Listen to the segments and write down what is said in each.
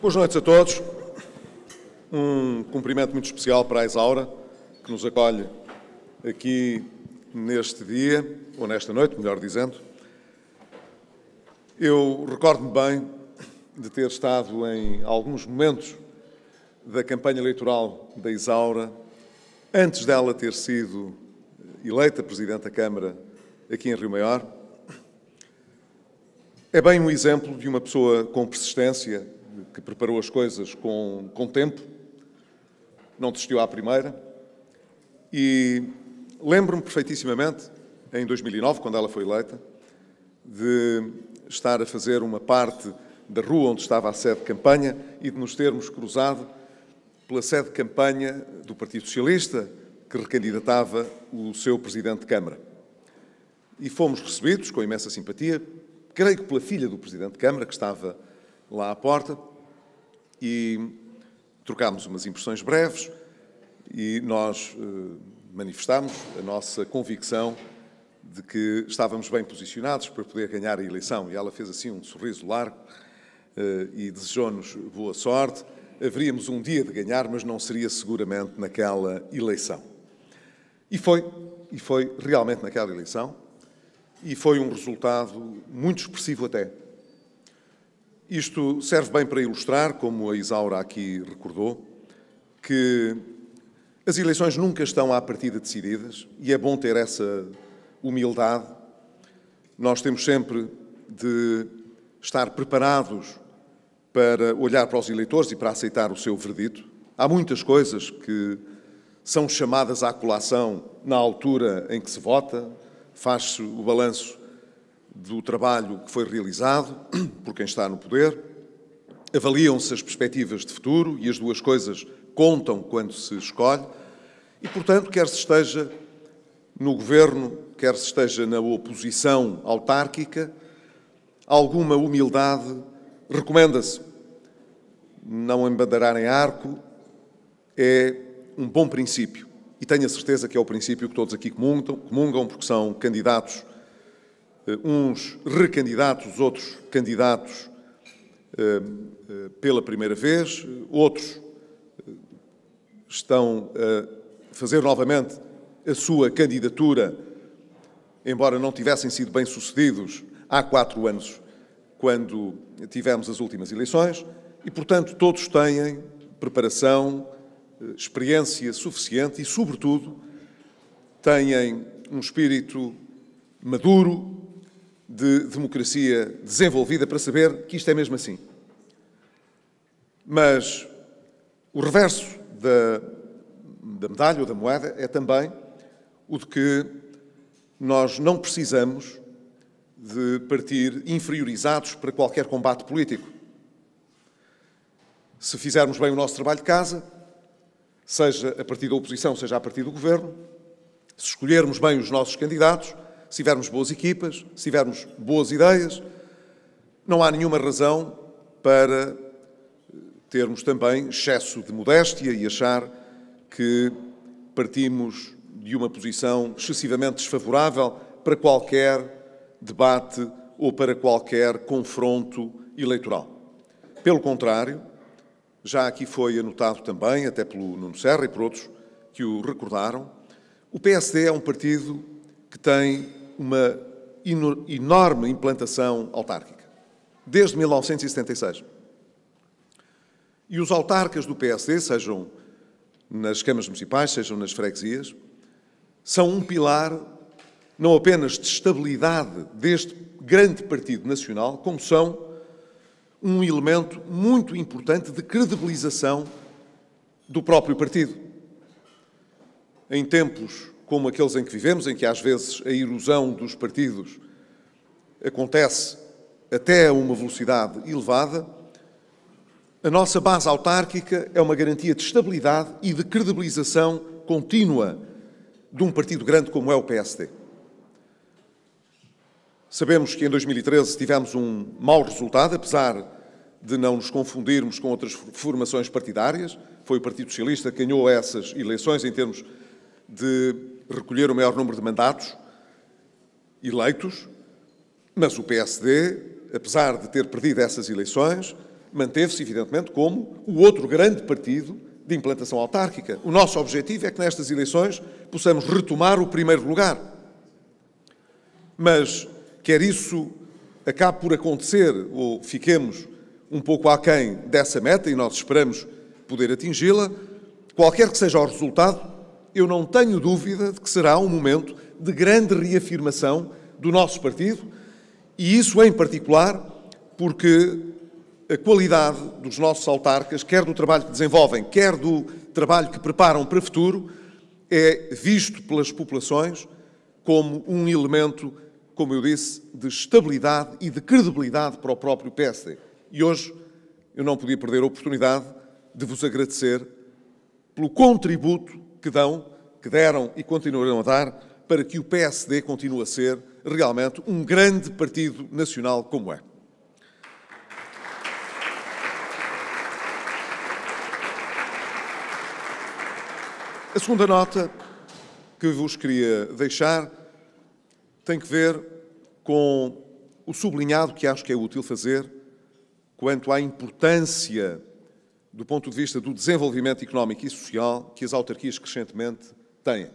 Boas noites a todos. Um cumprimento muito especial para a Isaura, que nos acolhe aqui neste dia, ou nesta noite, melhor dizendo. Eu recordo-me bem de ter estado em alguns momentos da campanha eleitoral da Isaura, antes dela ter sido eleita Presidente da Câmara aqui em Rio Maior. É bem um exemplo de uma pessoa com persistência que preparou as coisas com, com tempo, não desistiu à primeira. E lembro-me perfeitíssimamente, em 2009, quando ela foi eleita, de estar a fazer uma parte da rua onde estava a sede de campanha e de nos termos cruzado pela sede de campanha do Partido Socialista, que recandidatava o seu presidente de Câmara. E fomos recebidos com imensa simpatia, creio que pela filha do presidente de Câmara, que estava lá à porta, e trocámos umas impressões breves e nós eh, manifestámos a nossa convicção de que estávamos bem posicionados para poder ganhar a eleição. E ela fez assim um sorriso largo eh, e desejou-nos boa sorte. Haveríamos um dia de ganhar, mas não seria seguramente naquela eleição. E foi, e foi realmente naquela eleição, e foi um resultado muito expressivo até, isto serve bem para ilustrar, como a Isaura aqui recordou, que as eleições nunca estão à partida decididas e é bom ter essa humildade. Nós temos sempre de estar preparados para olhar para os eleitores e para aceitar o seu verdito. Há muitas coisas que são chamadas à colação na altura em que se vota, faz-se o balanço do trabalho que foi realizado por quem está no poder, avaliam-se as perspectivas de futuro e as duas coisas contam quando se escolhe, e, portanto, quer se esteja no governo, quer se esteja na oposição autárquica, alguma humildade recomenda-se. Não embandarar em arco é um bom princípio e tenho a certeza que é o princípio que todos aqui comungam, comungam porque são candidatos eh, uns recandidatos, outros candidatos eh, eh, pela primeira vez, outros estão a fazer novamente a sua candidatura, embora não tivessem sido bem-sucedidos há quatro anos, quando tivemos as últimas eleições, e, portanto, todos têm preparação, experiência suficiente e, sobretudo, têm um espírito maduro de democracia desenvolvida para saber que isto é mesmo assim. Mas o reverso da, da medalha ou da moeda é também o de que nós não precisamos de partir inferiorizados para qualquer combate político. Se fizermos bem o nosso trabalho de casa, seja a partir da oposição, seja a partir do governo, se escolhermos bem os nossos candidatos, se tivermos boas equipas, se tivermos boas ideias, não há nenhuma razão para termos também excesso de modéstia e achar que partimos de uma posição excessivamente desfavorável para qualquer debate ou para qualquer confronto eleitoral. Pelo contrário, já aqui foi anotado também, até pelo Nuno Serra e por outros que o recordaram, o PSD é um partido que tem uma enorme implantação autárquica, desde 1976. E os autarcas do PSD, sejam nas câmaras municipais, sejam nas freguesias, são um pilar não apenas de estabilidade deste grande partido nacional, como são um elemento muito importante de credibilização do próprio partido. Em tempos como aqueles em que vivemos, em que às vezes a erosão dos partidos acontece até a uma velocidade elevada, a nossa base autárquica é uma garantia de estabilidade e de credibilização contínua de um partido grande como é o PSD. Sabemos que em 2013 tivemos um mau resultado, apesar de não nos confundirmos com outras formações partidárias. Foi o Partido Socialista que ganhou essas eleições em termos de recolher o maior número de mandatos eleitos, mas o PSD, apesar de ter perdido essas eleições, manteve-se, evidentemente, como o outro grande partido de implantação autárquica. O nosso objetivo é que nestas eleições possamos retomar o primeiro lugar. Mas, quer isso acabe por acontecer ou fiquemos um pouco aquém dessa meta, e nós esperamos poder atingi-la, qualquer que seja o resultado, eu não tenho dúvida de que será um momento de grande reafirmação do nosso partido e isso em particular porque a qualidade dos nossos autarcas, quer do trabalho que desenvolvem, quer do trabalho que preparam para o futuro, é visto pelas populações como um elemento, como eu disse, de estabilidade e de credibilidade para o próprio PSD. E hoje eu não podia perder a oportunidade de vos agradecer pelo contributo que dão, que deram e continuarão a dar para que o PSD continue a ser realmente um grande partido nacional como é. A segunda nota que vos queria deixar tem que ver com o sublinhado que acho que é útil fazer quanto à importância do ponto de vista do desenvolvimento económico e social que as autarquias crescentemente têm.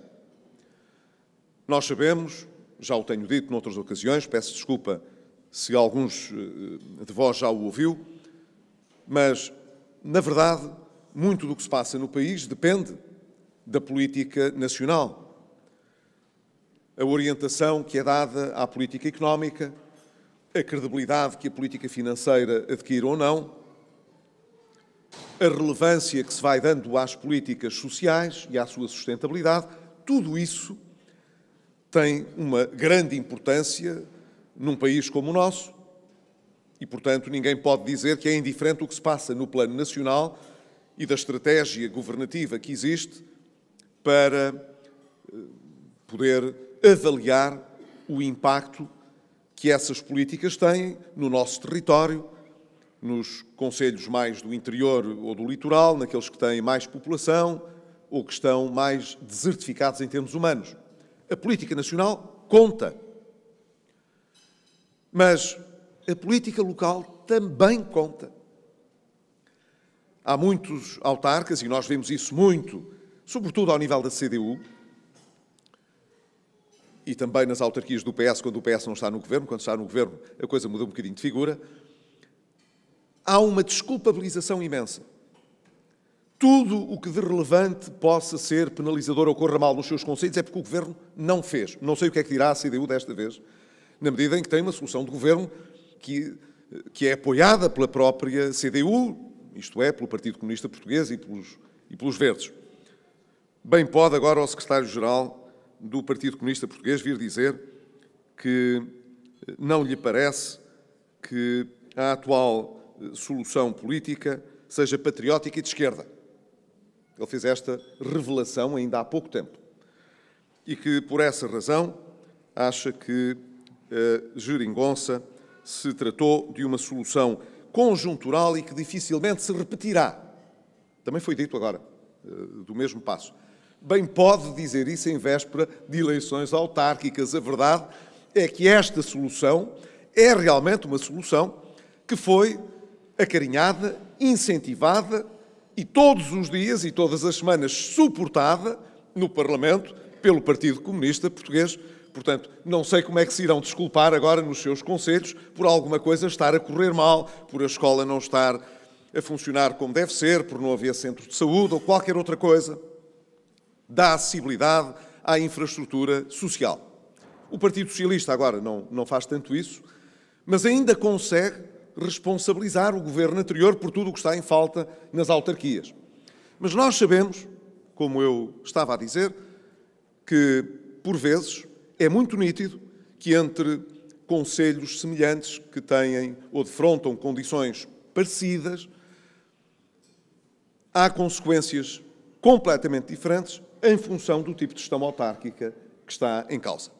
Nós sabemos, já o tenho dito noutras ocasiões, peço desculpa se alguns eh, de vós já o ouviu, mas, na verdade, muito do que se passa no país depende da política nacional. A orientação que é dada à política económica, a credibilidade que a política financeira adquire ou não, a relevância que se vai dando às políticas sociais e à sua sustentabilidade, tudo isso tem uma grande importância num país como o nosso e, portanto, ninguém pode dizer que é indiferente o que se passa no plano nacional e da estratégia governativa que existe para eh, poder avaliar o impacto que essas políticas têm no nosso território nos conselhos mais do interior ou do litoral, naqueles que têm mais população ou que estão mais desertificados em termos humanos. A política nacional conta. Mas a política local também conta. Há muitos autarcas, e nós vemos isso muito, sobretudo ao nível da CDU, e também nas autarquias do PS, quando o PS não está no governo, quando está no governo a coisa muda um bocadinho de figura, há uma desculpabilização imensa. Tudo o que de relevante possa ser penalizador ou corra mal nos seus conceitos é porque o Governo não fez. Não sei o que é que dirá a CDU desta vez, na medida em que tem uma solução de Governo que, que é apoiada pela própria CDU, isto é, pelo Partido Comunista Português e pelos, e pelos Verdes. Bem pode agora o secretário-geral do Partido Comunista Português vir dizer que não lhe parece que a atual solução política seja patriótica e de esquerda. Ele fez esta revelação ainda há pouco tempo. E que, por essa razão, acha que a eh, geringonça se tratou de uma solução conjuntural e que dificilmente se repetirá. Também foi dito agora, eh, do mesmo passo. Bem pode dizer isso em véspera de eleições autárquicas. A verdade é que esta solução é realmente uma solução que foi acarinhada, incentivada e todos os dias e todas as semanas suportada no Parlamento pelo Partido Comunista Português. Portanto, não sei como é que se irão desculpar agora nos seus conselhos por alguma coisa estar a correr mal, por a escola não estar a funcionar como deve ser, por não haver centro de saúde ou qualquer outra coisa. Dá acessibilidade à infraestrutura social. O Partido Socialista agora não, não faz tanto isso, mas ainda consegue responsabilizar o governo anterior por tudo o que está em falta nas autarquias. Mas nós sabemos, como eu estava a dizer, que, por vezes, é muito nítido que entre conselhos semelhantes que têm ou defrontam condições parecidas, há consequências completamente diferentes em função do tipo de gestão autárquica que está em causa.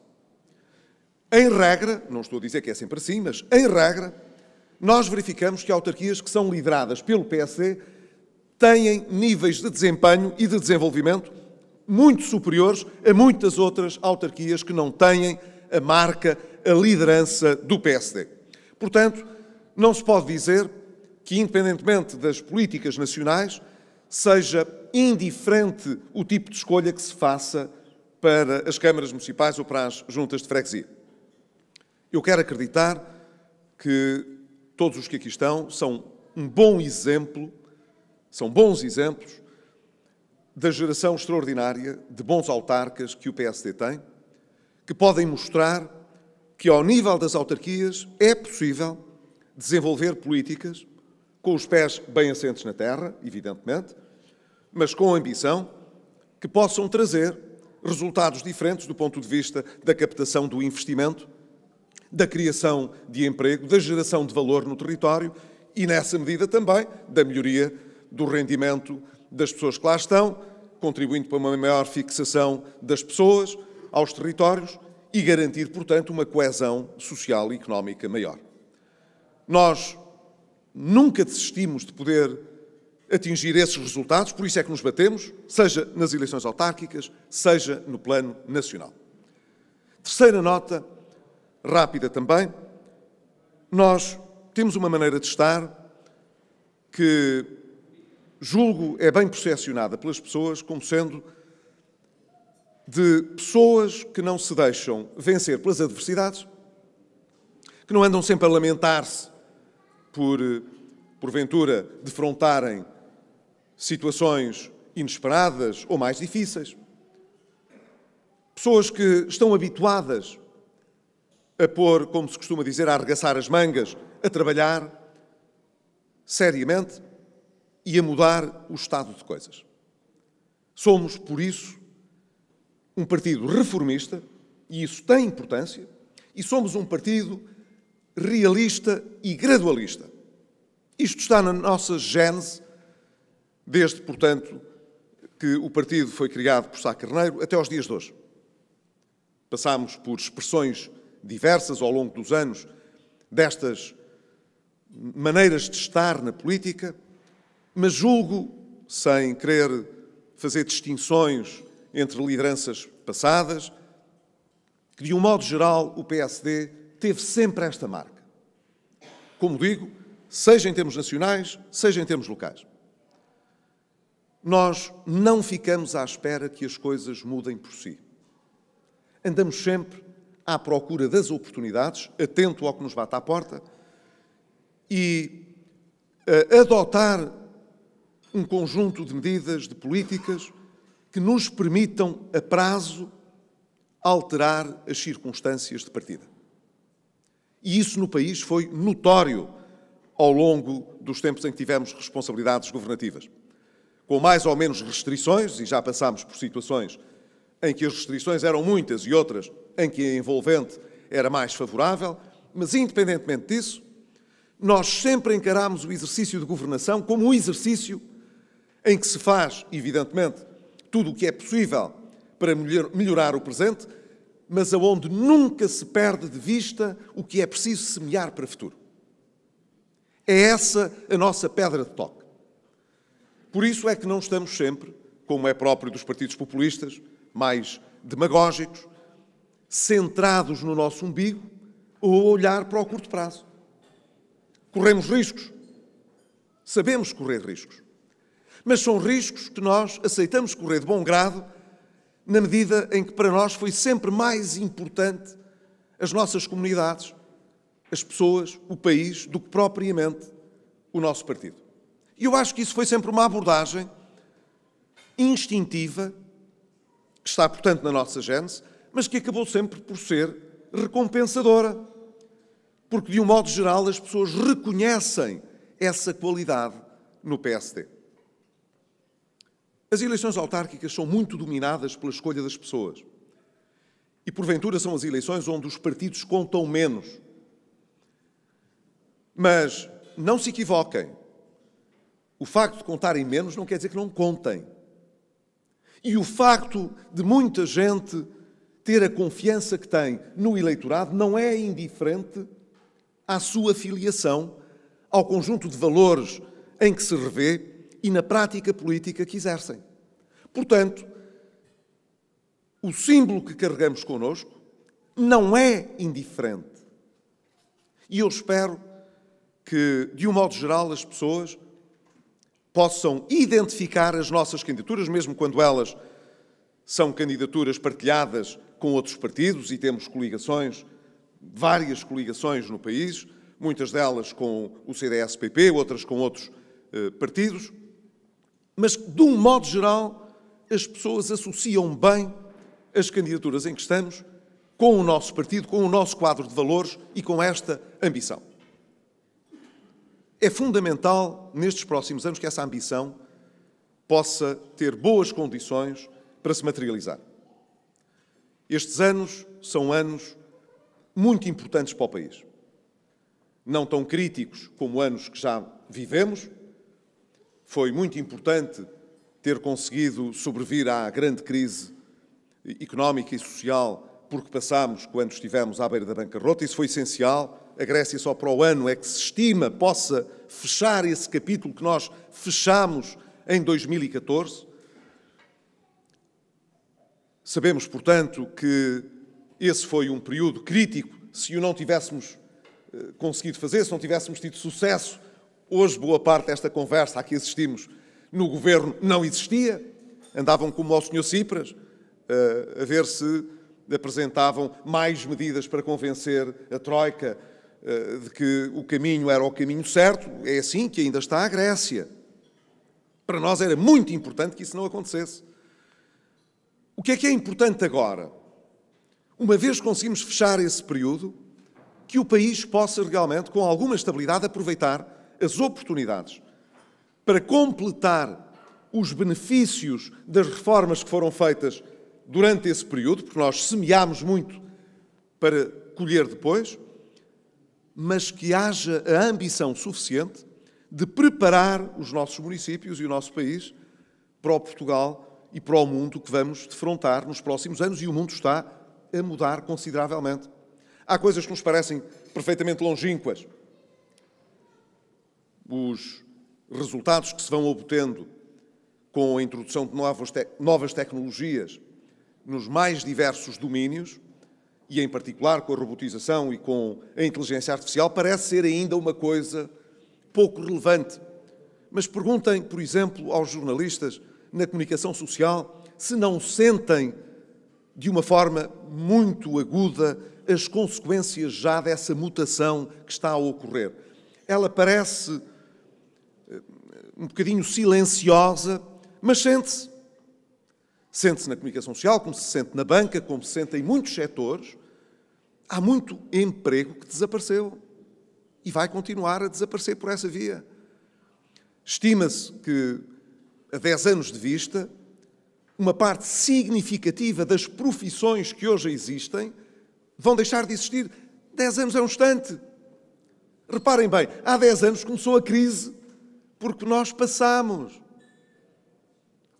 Em regra, não estou a dizer que é sempre assim, mas em regra, nós verificamos que autarquias que são lideradas pelo PSD têm níveis de desempenho e de desenvolvimento muito superiores a muitas outras autarquias que não têm a marca, a liderança do PSD. Portanto, não se pode dizer que, independentemente das políticas nacionais, seja indiferente o tipo de escolha que se faça para as câmaras municipais ou para as juntas de freguesia. Eu quero acreditar que todos os que aqui estão são um bom exemplo, são bons exemplos da geração extraordinária de bons autarcas que o PSD tem, que podem mostrar que, ao nível das autarquias, é possível desenvolver políticas com os pés bem assentes na terra, evidentemente, mas com ambição, que possam trazer resultados diferentes do ponto de vista da captação do investimento da criação de emprego, da geração de valor no território e, nessa medida, também da melhoria do rendimento das pessoas que lá estão, contribuindo para uma maior fixação das pessoas aos territórios e garantir, portanto, uma coesão social e económica maior. Nós nunca desistimos de poder atingir esses resultados, por isso é que nos batemos, seja nas eleições autárquicas, seja no plano nacional. Terceira nota rápida também. Nós temos uma maneira de estar que julgo é bem percepcionada pelas pessoas como sendo de pessoas que não se deixam vencer pelas adversidades, que não andam sempre a lamentar-se por, porventura, defrontarem situações inesperadas ou mais difíceis. Pessoas que estão habituadas a pôr, como se costuma dizer, a arregaçar as mangas, a trabalhar seriamente e a mudar o estado de coisas. Somos, por isso, um partido reformista, e isso tem importância, e somos um partido realista e gradualista. Isto está na nossa gênese, desde, portanto, que o partido foi criado por Sá Carneiro até aos dias de hoje. Passámos por expressões diversas ao longo dos anos destas maneiras de estar na política, mas julgo, sem querer fazer distinções entre lideranças passadas, que de um modo geral o PSD teve sempre esta marca. Como digo, seja em termos nacionais, seja em termos locais. Nós não ficamos à espera que as coisas mudem por si. Andamos sempre à procura das oportunidades, atento ao que nos bate à porta, e uh, adotar um conjunto de medidas, de políticas, que nos permitam, a prazo, alterar as circunstâncias de partida. E isso no país foi notório ao longo dos tempos em que tivemos responsabilidades governativas. Com mais ou menos restrições, e já passámos por situações em que as restrições eram muitas e outras em que a envolvente era mais favorável, mas independentemente disso, nós sempre encaramos o exercício de governação como um exercício em que se faz, evidentemente, tudo o que é possível para melhorar o presente, mas aonde nunca se perde de vista o que é preciso semear para o futuro. É essa a nossa pedra de toque. Por isso é que não estamos sempre, como é próprio dos partidos populistas, mais demagógicos, centrados no nosso umbigo ou olhar para o curto prazo. Corremos riscos. Sabemos correr riscos. Mas são riscos que nós aceitamos correr de bom grado, na medida em que para nós foi sempre mais importante as nossas comunidades, as pessoas, o país, do que propriamente o nosso partido. E eu acho que isso foi sempre uma abordagem instintiva que está, portanto, na nossa gênese, mas que acabou sempre por ser recompensadora. Porque, de um modo geral, as pessoas reconhecem essa qualidade no PSD. As eleições autárquicas são muito dominadas pela escolha das pessoas. E, porventura, são as eleições onde os partidos contam menos. Mas não se equivoquem. O facto de contarem menos não quer dizer que não contem. E o facto de muita gente ter a confiança que tem no eleitorado não é indiferente à sua filiação, ao conjunto de valores em que se revê e na prática política que exercem. Portanto, o símbolo que carregamos connosco não é indiferente. E eu espero que, de um modo geral, as pessoas possam identificar as nossas candidaturas, mesmo quando elas são candidaturas partilhadas com outros partidos e temos coligações, várias coligações no país, muitas delas com o CDS-PP, outras com outros eh, partidos. Mas, de um modo geral, as pessoas associam bem as candidaturas em que estamos com o nosso partido, com o nosso quadro de valores e com esta ambição. É fundamental, nestes próximos anos, que essa ambição possa ter boas condições para se materializar. Estes anos são anos muito importantes para o país. Não tão críticos como anos que já vivemos. Foi muito importante ter conseguido sobreviver à grande crise económica e social porque passámos quando estivemos à beira da bancarrota. Isso foi essencial a Grécia só para o ano é que se estima possa fechar esse capítulo que nós fechamos em 2014. Sabemos, portanto, que esse foi um período crítico. Se o não tivéssemos eh, conseguido fazer, se não tivéssemos tido sucesso, hoje boa parte desta conversa a que assistimos no governo não existia. Andavam como ao Sr. Cipras, eh, a ver se apresentavam mais medidas para convencer a Troika, eh, de que o caminho era o caminho certo, é assim que ainda está a Grécia. Para nós era muito importante que isso não acontecesse. O que é que é importante agora? Uma vez conseguimos fechar esse período, que o país possa realmente, com alguma estabilidade, aproveitar as oportunidades para completar os benefícios das reformas que foram feitas durante esse período, porque nós semeámos muito para colher depois, mas que haja a ambição suficiente de preparar os nossos municípios e o nosso país para o Portugal e para o mundo que vamos defrontar nos próximos anos e o mundo está a mudar consideravelmente. Há coisas que nos parecem perfeitamente longínquas. Os resultados que se vão obtendo com a introdução de novas, te novas tecnologias nos mais diversos domínios e em particular com a robotização e com a inteligência artificial, parece ser ainda uma coisa pouco relevante. Mas perguntem, por exemplo, aos jornalistas na comunicação social se não sentem de uma forma muito aguda as consequências já dessa mutação que está a ocorrer. Ela parece eh, um bocadinho silenciosa, mas sente-se. Sente-se na comunicação social, como se sente na banca, como se sente em muitos setores. Há muito emprego que desapareceu e vai continuar a desaparecer por essa via. Estima-se que, a 10 anos de vista, uma parte significativa das profissões que hoje existem vão deixar de existir. 10 anos é um instante. Reparem bem, há 10 anos começou a crise, porque nós passamos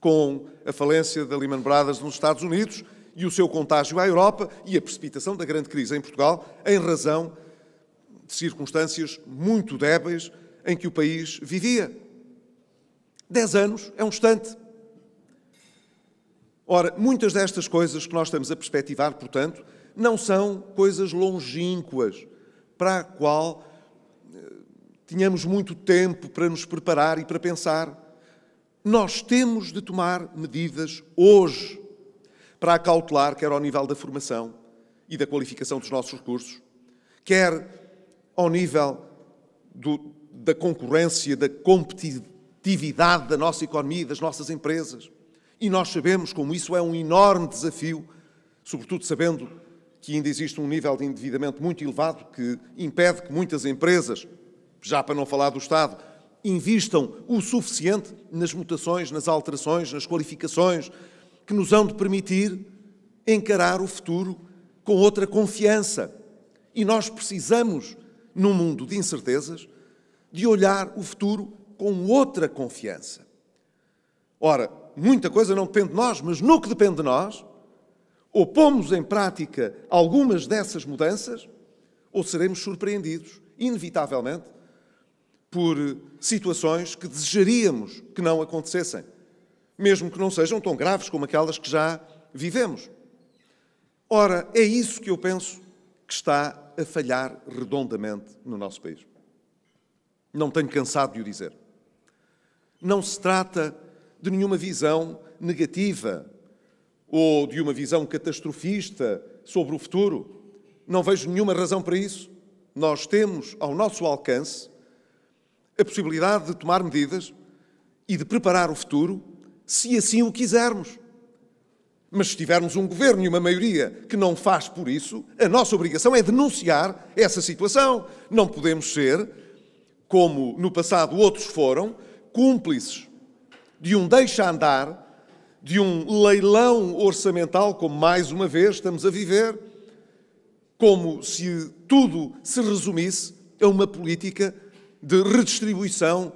com a falência da Lehman Brothers nos Estados Unidos e o seu contágio à Europa e a precipitação da grande crise em Portugal, em razão de circunstâncias muito débeis em que o país vivia. Dez anos é um instante. Ora, muitas destas coisas que nós estamos a perspectivar, portanto, não são coisas longínquas para a qual eh, tínhamos muito tempo para nos preparar e para pensar. Nós temos de tomar medidas hoje para acautelar, quer ao nível da formação e da qualificação dos nossos recursos, quer ao nível do, da concorrência, da competitividade da nossa economia e das nossas empresas. E nós sabemos como isso é um enorme desafio, sobretudo sabendo que ainda existe um nível de endividamento muito elevado que impede que muitas empresas, já para não falar do Estado, invistam o suficiente nas mutações, nas alterações, nas qualificações que nos hão de permitir encarar o futuro com outra confiança. E nós precisamos, num mundo de incertezas, de olhar o futuro com outra confiança. Ora, muita coisa não depende de nós, mas no que depende de nós, ou pomos em prática algumas dessas mudanças, ou seremos surpreendidos, inevitavelmente, por situações que desejaríamos que não acontecessem, mesmo que não sejam tão graves como aquelas que já vivemos. Ora, é isso que eu penso que está a falhar redondamente no nosso país. Não tenho cansado de o dizer. Não se trata de nenhuma visão negativa ou de uma visão catastrofista sobre o futuro. Não vejo nenhuma razão para isso. Nós temos ao nosso alcance a possibilidade de tomar medidas e de preparar o futuro, se assim o quisermos. Mas se tivermos um governo e uma maioria que não faz por isso, a nossa obrigação é denunciar essa situação. Não podemos ser, como no passado outros foram, cúmplices de um deixa-andar, de um leilão orçamental, como mais uma vez estamos a viver, como se tudo se resumisse a uma política de redistribuição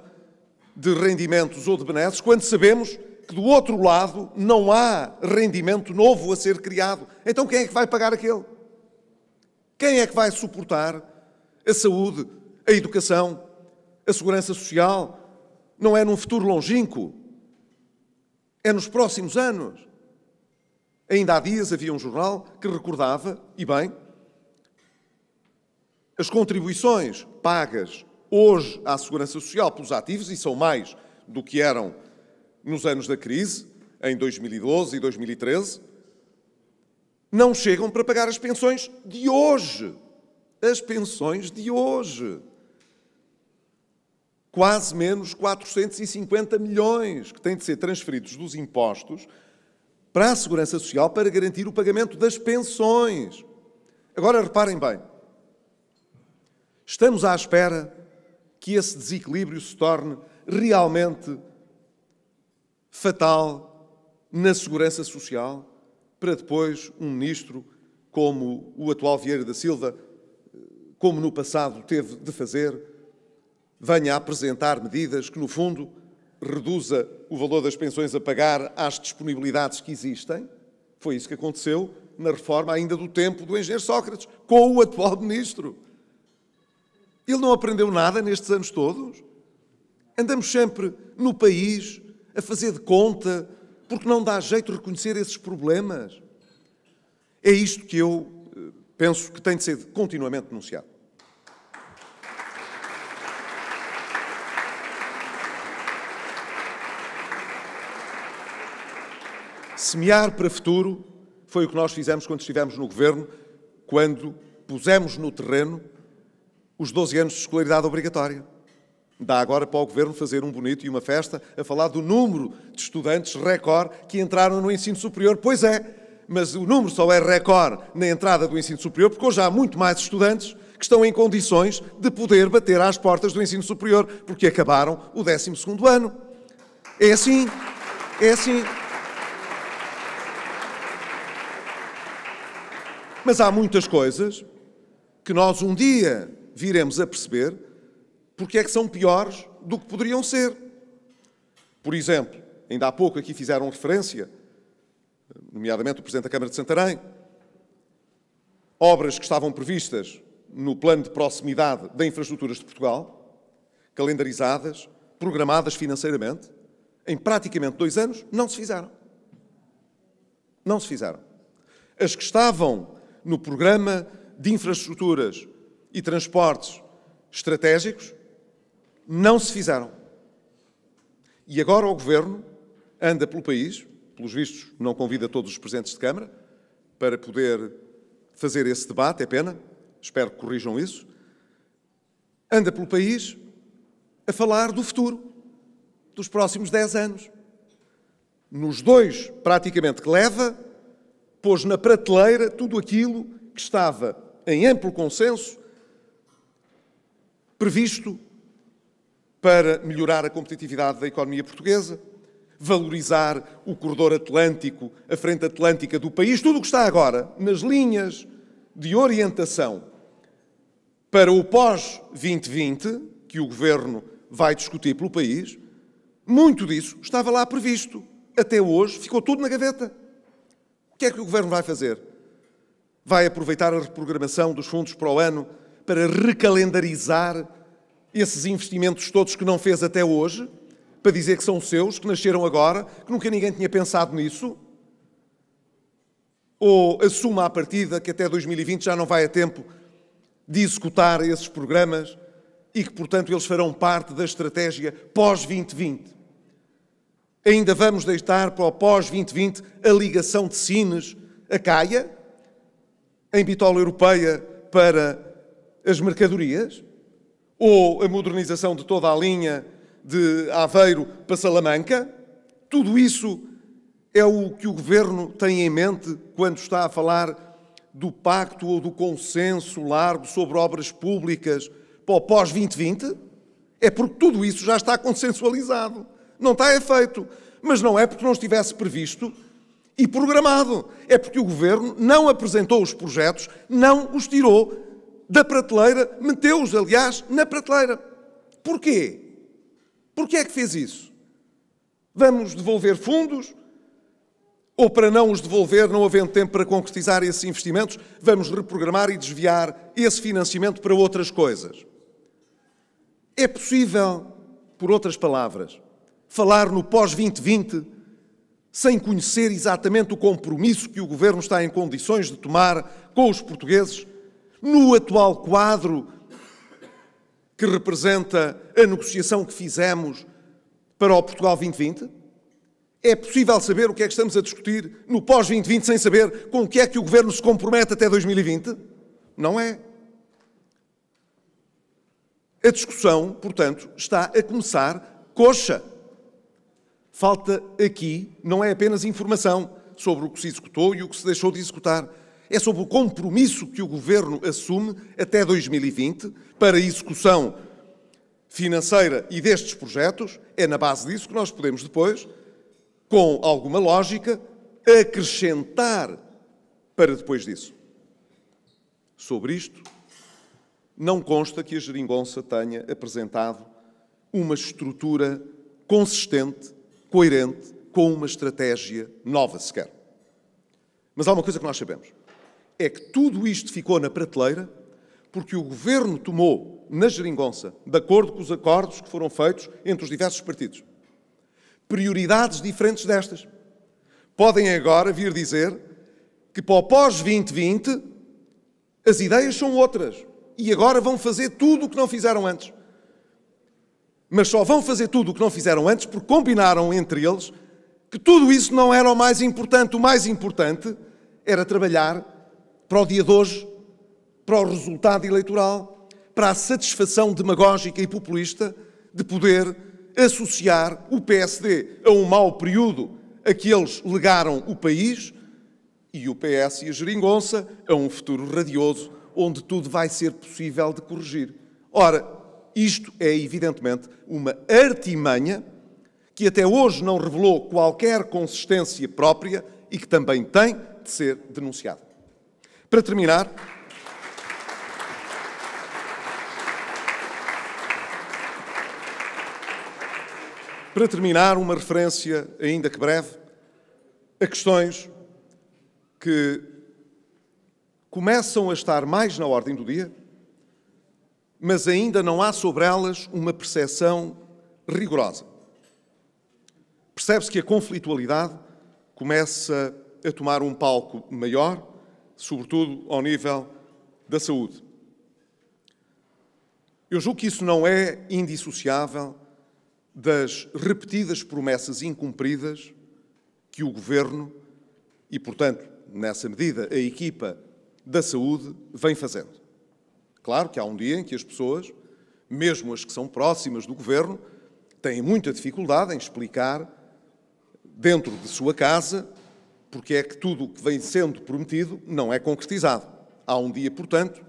de rendimentos ou de benesses, quando sabemos que do outro lado não há rendimento novo a ser criado. Então quem é que vai pagar aquele? Quem é que vai suportar a saúde, a educação, a segurança social? Não é num futuro longínquo, é nos próximos anos. Ainda há dias havia um jornal que recordava, e bem, as contribuições pagas hoje à Segurança Social pelos ativos, e são mais do que eram nos anos da crise, em 2012 e 2013, não chegam para pagar as pensões de hoje. As pensões de hoje. Quase menos 450 milhões que têm de ser transferidos dos impostos para a Segurança Social para garantir o pagamento das pensões. Agora reparem bem. Estamos à espera que esse desequilíbrio se torne realmente fatal na segurança social, para depois um ministro como o atual Vieira da Silva, como no passado teve de fazer, venha a apresentar medidas que, no fundo, reduza o valor das pensões a pagar às disponibilidades que existem. Foi isso que aconteceu na reforma ainda do tempo do engenheiro Sócrates, com o atual ministro. Ele não aprendeu nada nestes anos todos? Andamos sempre no país a fazer de conta, porque não dá jeito reconhecer esses problemas. É isto que eu eh, penso que tem de ser continuamente denunciado. Semear para futuro foi o que nós fizemos quando estivemos no governo, quando pusemos no terreno os 12 anos de escolaridade obrigatória. Dá agora para o Governo fazer um bonito e uma festa a falar do número de estudantes recorde que entraram no ensino superior. Pois é, mas o número só é recorde na entrada do ensino superior, porque hoje há muito mais estudantes que estão em condições de poder bater às portas do ensino superior, porque acabaram o 12 ano. É assim, é assim. Mas há muitas coisas que nós um dia viremos a perceber porque é que são piores do que poderiam ser. Por exemplo, ainda há pouco aqui fizeram referência, nomeadamente o Presidente da Câmara de Santarém, obras que estavam previstas no plano de proximidade de infraestruturas de Portugal, calendarizadas, programadas financeiramente, em praticamente dois anos, não se fizeram. Não se fizeram. As que estavam no programa de infraestruturas e transportes estratégicos, não se fizeram. E agora o Governo anda pelo país, pelos vistos não convida todos os presentes de Câmara para poder fazer esse debate, é pena, espero que corrijam isso, anda pelo país a falar do futuro, dos próximos 10 anos. Nos dois, praticamente, que leva, pôs na prateleira tudo aquilo que estava em amplo consenso previsto para melhorar a competitividade da economia portuguesa, valorizar o corredor atlântico, a frente atlântica do país, tudo o que está agora nas linhas de orientação para o pós-2020, que o governo vai discutir pelo país, muito disso estava lá previsto. Até hoje ficou tudo na gaveta. O que é que o governo vai fazer? Vai aproveitar a reprogramação dos fundos para o ano para recalendarizar esses investimentos todos que não fez até hoje, para dizer que são seus, que nasceram agora, que nunca ninguém tinha pensado nisso? Ou assuma a partida que até 2020 já não vai a tempo de executar esses programas e que, portanto, eles farão parte da estratégia pós-2020? Ainda vamos deixar para o pós-2020 a ligação de Sines a Caia, em bitola europeia para as mercadorias? Ou a modernização de toda a linha de Aveiro para Salamanca? Tudo isso é o que o governo tem em mente quando está a falar do pacto ou do consenso largo sobre obras públicas para o pós-2020? É porque tudo isso já está consensualizado. Não está efeito. Mas não é porque não estivesse previsto e programado. É porque o governo não apresentou os projetos, não os tirou da prateleira, meteu-os, aliás, na prateleira. Porquê? Porquê é que fez isso? Vamos devolver fundos? Ou para não os devolver, não havendo tempo para concretizar esses investimentos, vamos reprogramar e desviar esse financiamento para outras coisas? É possível, por outras palavras, falar no pós-2020 sem conhecer exatamente o compromisso que o governo está em condições de tomar com os portugueses no atual quadro que representa a negociação que fizemos para o Portugal 2020? É possível saber o que é que estamos a discutir no pós-2020 sem saber com o que é que o governo se compromete até 2020? Não é. A discussão, portanto, está a começar coxa. Falta aqui não é apenas informação sobre o que se executou e o que se deixou de executar é sobre o compromisso que o governo assume até 2020 para a execução financeira e destes projetos. É na base disso que nós podemos depois, com alguma lógica, acrescentar para depois disso. Sobre isto, não consta que a Jeringonça tenha apresentado uma estrutura consistente, coerente, com uma estratégia nova sequer. Mas há uma coisa que nós sabemos é que tudo isto ficou na prateleira porque o governo tomou na geringonça, de acordo com os acordos que foram feitos entre os diversos partidos, prioridades diferentes destas. Podem agora vir dizer que para o pós-2020 as ideias são outras e agora vão fazer tudo o que não fizeram antes. Mas só vão fazer tudo o que não fizeram antes porque combinaram entre eles que tudo isso não era o mais importante. O mais importante era trabalhar para o dia de hoje, para o resultado eleitoral, para a satisfação demagógica e populista de poder associar o PSD a um mau período a que eles legaram o país e o PS e a geringonça a um futuro radioso onde tudo vai ser possível de corrigir. Ora, isto é evidentemente uma artimanha que até hoje não revelou qualquer consistência própria e que também tem de ser denunciada. Para terminar. Para terminar, uma referência, ainda que breve, a questões que começam a estar mais na ordem do dia, mas ainda não há sobre elas uma percepção rigorosa. Percebe-se que a conflitualidade começa a tomar um palco maior sobretudo ao nível da saúde. Eu julgo que isso não é indissociável das repetidas promessas incumpridas que o Governo e, portanto, nessa medida, a equipa da saúde vem fazendo. Claro que há um dia em que as pessoas, mesmo as que são próximas do Governo, têm muita dificuldade em explicar, dentro de sua casa, porque é que tudo o que vem sendo prometido não é concretizado. Há um dia, portanto,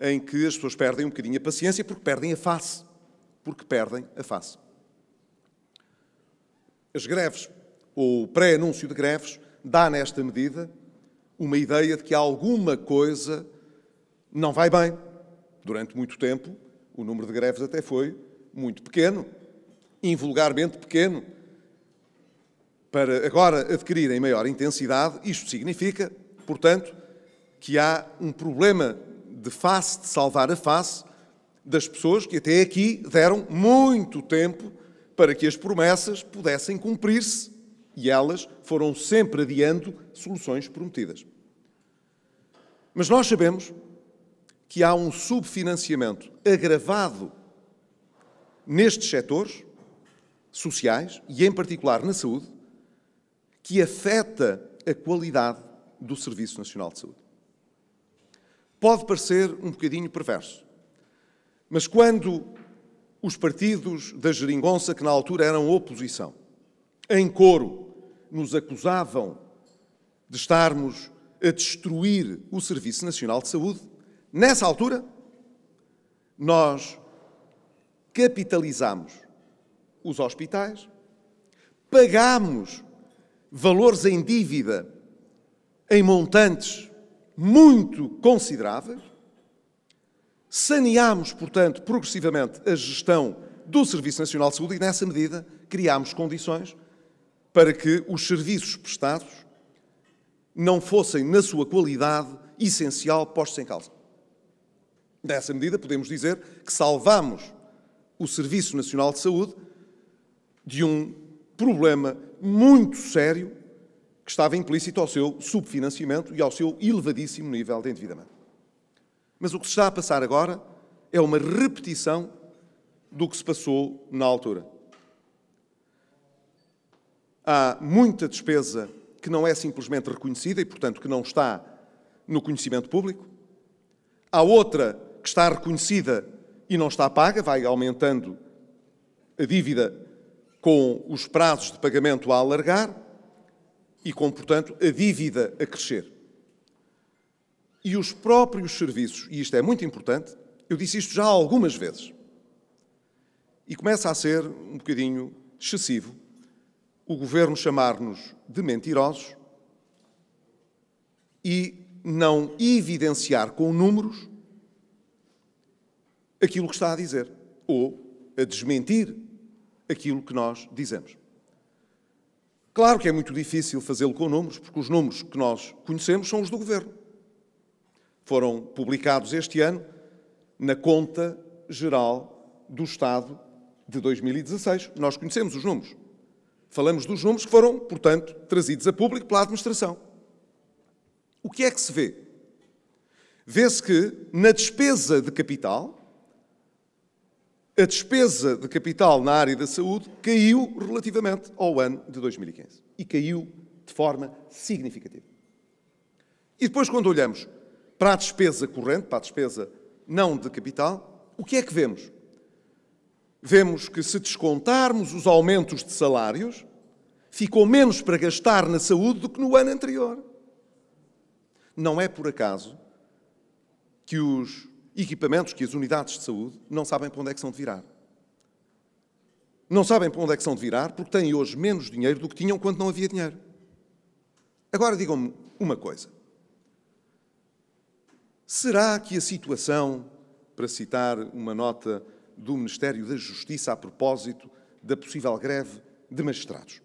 em que as pessoas perdem um bocadinho a paciência porque perdem a face. Porque perdem a face. As greves, ou o pré-anúncio de greves, dá nesta medida uma ideia de que alguma coisa não vai bem. Durante muito tempo, o número de greves até foi muito pequeno, invulgarmente pequeno para agora adquirirem maior intensidade. Isto significa, portanto, que há um problema de face, de salvar a face, das pessoas que até aqui deram muito tempo para que as promessas pudessem cumprir-se e elas foram sempre adiando soluções prometidas. Mas nós sabemos que há um subfinanciamento agravado nestes setores sociais e, em particular, na saúde, que afeta a qualidade do Serviço Nacional de Saúde. Pode parecer um bocadinho perverso, mas quando os partidos da geringonça, que na altura eram oposição, em coro nos acusavam de estarmos a destruir o Serviço Nacional de Saúde, nessa altura nós capitalizámos os hospitais, pagámos valores em dívida em montantes muito consideráveis. Saneámos, portanto, progressivamente a gestão do Serviço Nacional de Saúde e, nessa medida, criámos condições para que os serviços prestados não fossem, na sua qualidade essencial, postos em causa. Nessa medida, podemos dizer que salvámos o Serviço Nacional de Saúde de um problema muito sério que estava implícito ao seu subfinanciamento e ao seu elevadíssimo nível de endividamento. Mas o que se está a passar agora é uma repetição do que se passou na altura. Há muita despesa que não é simplesmente reconhecida e, portanto, que não está no conhecimento público. Há outra que está reconhecida e não está paga, vai aumentando a dívida com os prazos de pagamento a alargar e com, portanto, a dívida a crescer. E os próprios serviços, e isto é muito importante, eu disse isto já algumas vezes, e começa a ser um bocadinho excessivo o governo chamar-nos de mentirosos e não evidenciar com números aquilo que está a dizer, ou a desmentir aquilo que nós dizemos. Claro que é muito difícil fazê-lo com números, porque os números que nós conhecemos são os do governo. Foram publicados este ano na conta geral do Estado de 2016. Nós conhecemos os números. Falamos dos números que foram, portanto, trazidos a público pela administração. O que é que se vê? Vê-se que na despesa de capital, a despesa de capital na área da saúde caiu relativamente ao ano de 2015. E caiu de forma significativa. E depois, quando olhamos para a despesa corrente, para a despesa não de capital, o que é que vemos? Vemos que se descontarmos os aumentos de salários, ficou menos para gastar na saúde do que no ano anterior. Não é por acaso que os equipamentos que as unidades de saúde não sabem para onde é que são de virar. Não sabem para onde é que são de virar porque têm hoje menos dinheiro do que tinham quando não havia dinheiro. Agora digam-me uma coisa. Será que a situação, para citar uma nota do Ministério da Justiça a propósito da possível greve de magistrados,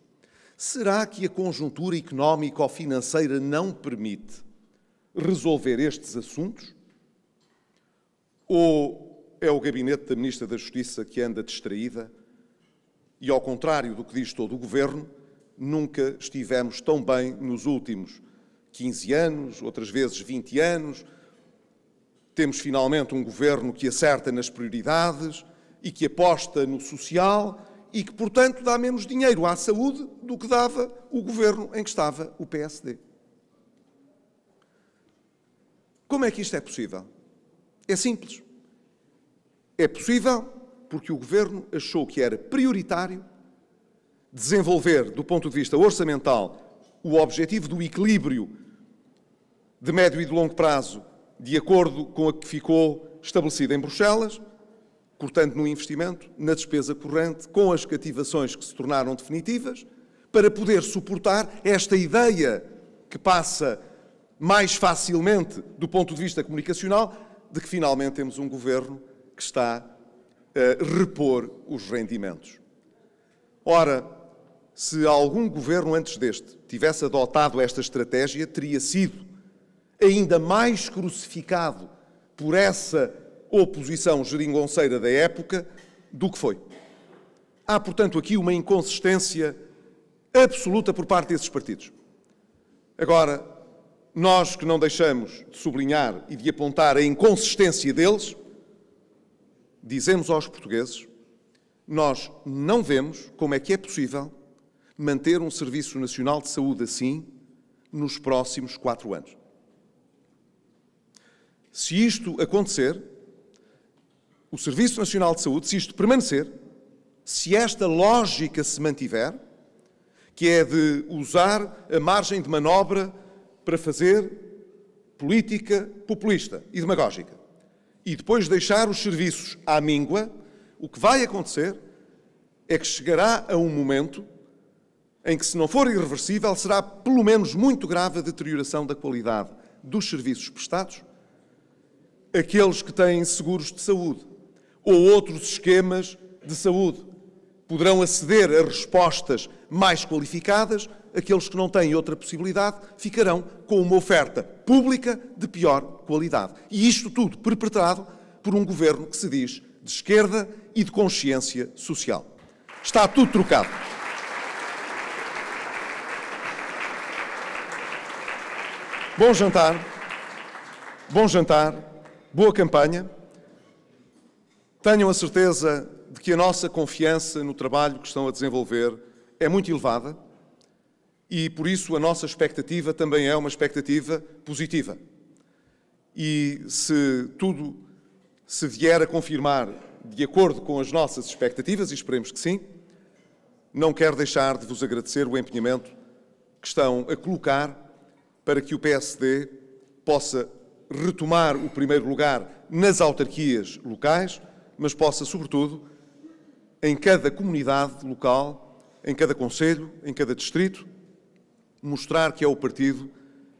será que a conjuntura económica ou financeira não permite resolver estes assuntos ou é o gabinete da Ministra da Justiça que anda distraída e, ao contrário do que diz todo o Governo, nunca estivemos tão bem nos últimos 15 anos, outras vezes 20 anos. Temos finalmente um governo que acerta nas prioridades e que aposta no social e que, portanto, dá menos dinheiro à saúde do que dava o governo em que estava o PSD. Como é que isto é possível? É simples. É possível porque o governo achou que era prioritário desenvolver, do ponto de vista orçamental, o objetivo do equilíbrio de médio e de longo prazo, de acordo com a que ficou estabelecida em Bruxelas, cortando no investimento, na despesa corrente, com as cativações que se tornaram definitivas, para poder suportar esta ideia que passa mais facilmente do ponto de vista comunicacional de que finalmente temos um governo que está a eh, repor os rendimentos. Ora, se algum governo antes deste tivesse adotado esta estratégia, teria sido ainda mais crucificado por essa oposição geringonceira da época do que foi. Há, portanto, aqui uma inconsistência absoluta por parte desses partidos. Agora, nós que não deixamos de sublinhar e de apontar a inconsistência deles, dizemos aos portugueses: nós não vemos como é que é possível manter um Serviço Nacional de Saúde assim nos próximos quatro anos. Se isto acontecer, o Serviço Nacional de Saúde, se isto permanecer, se esta lógica se mantiver, que é de usar a margem de manobra para fazer política populista e demagógica. E depois deixar os serviços à míngua, o que vai acontecer é que chegará a um momento em que, se não for irreversível, será pelo menos muito grave a deterioração da qualidade dos serviços prestados, aqueles que têm seguros de saúde ou outros esquemas de saúde poderão aceder a respostas mais qualificadas aqueles que não têm outra possibilidade ficarão com uma oferta pública de pior qualidade. E isto tudo perpetrado por um governo que se diz de esquerda e de consciência social. Está tudo trocado. Bom jantar, bom jantar, boa campanha. Tenham a certeza de que a nossa confiança no trabalho que estão a desenvolver é muito elevada e por isso a nossa expectativa também é uma expectativa positiva. E se tudo se vier a confirmar de acordo com as nossas expectativas, e esperemos que sim, não quero deixar de vos agradecer o empenhamento que estão a colocar para que o PSD possa retomar o primeiro lugar nas autarquias locais, mas possa, sobretudo, em cada comunidade local, em cada conselho, em cada distrito, mostrar que é o partido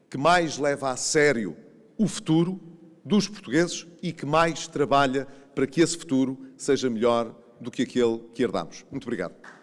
que mais leva a sério o futuro dos portugueses e que mais trabalha para que esse futuro seja melhor do que aquele que herdamos. Muito obrigado.